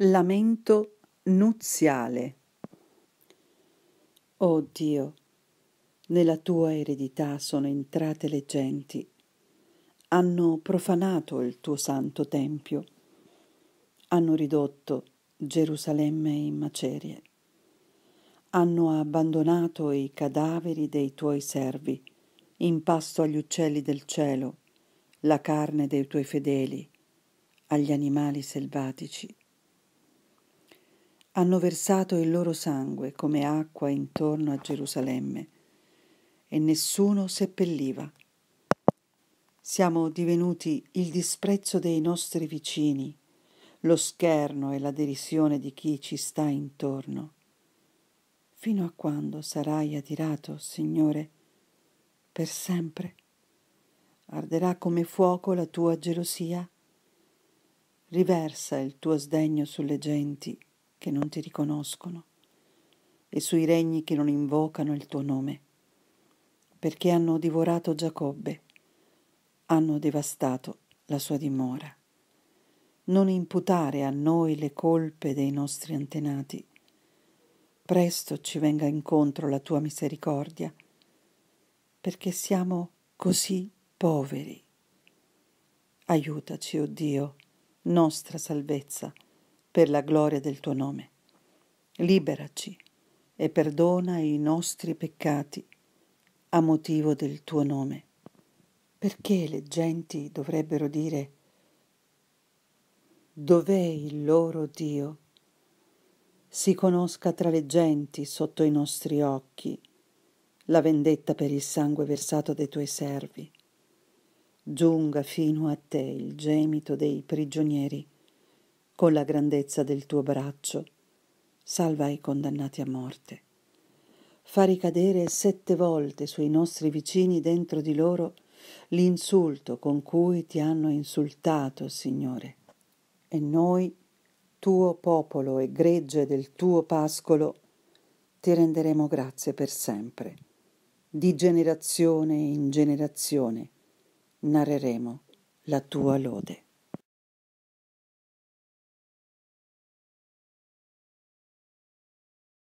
Lamento nuziale. O oh Dio, nella tua eredità sono entrate le genti, hanno profanato il tuo santo tempio, hanno ridotto Gerusalemme in macerie, hanno abbandonato i cadaveri dei tuoi servi, in pasto agli uccelli del cielo, la carne dei tuoi fedeli, agli animali selvatici hanno versato il loro sangue come acqua intorno a Gerusalemme e nessuno seppelliva. Siamo divenuti il disprezzo dei nostri vicini, lo scherno e la derisione di chi ci sta intorno. Fino a quando sarai adirato, Signore, per sempre? Arderà come fuoco la tua gelosia? Riversa il tuo sdegno sulle genti che non ti riconoscono e sui regni che non invocano il tuo nome, perché hanno divorato Giacobbe, hanno devastato la sua dimora. Non imputare a noi le colpe dei nostri antenati. Presto ci venga incontro la tua misericordia, perché siamo così poveri. Aiutaci, o oh Dio, nostra salvezza per la gloria del tuo nome. Liberaci e perdona i nostri peccati a motivo del tuo nome. Perché le genti dovrebbero dire dov'è il loro Dio? Si conosca tra le genti sotto i nostri occhi la vendetta per il sangue versato dai tuoi servi. Giunga fino a te il gemito dei prigionieri con la grandezza del tuo braccio, salva i condannati a morte. Fa ricadere sette volte sui nostri vicini dentro di loro l'insulto con cui ti hanno insultato, Signore. E noi, tuo popolo e gregge del tuo pascolo, ti renderemo grazie per sempre. Di generazione in generazione narreremo la tua lode.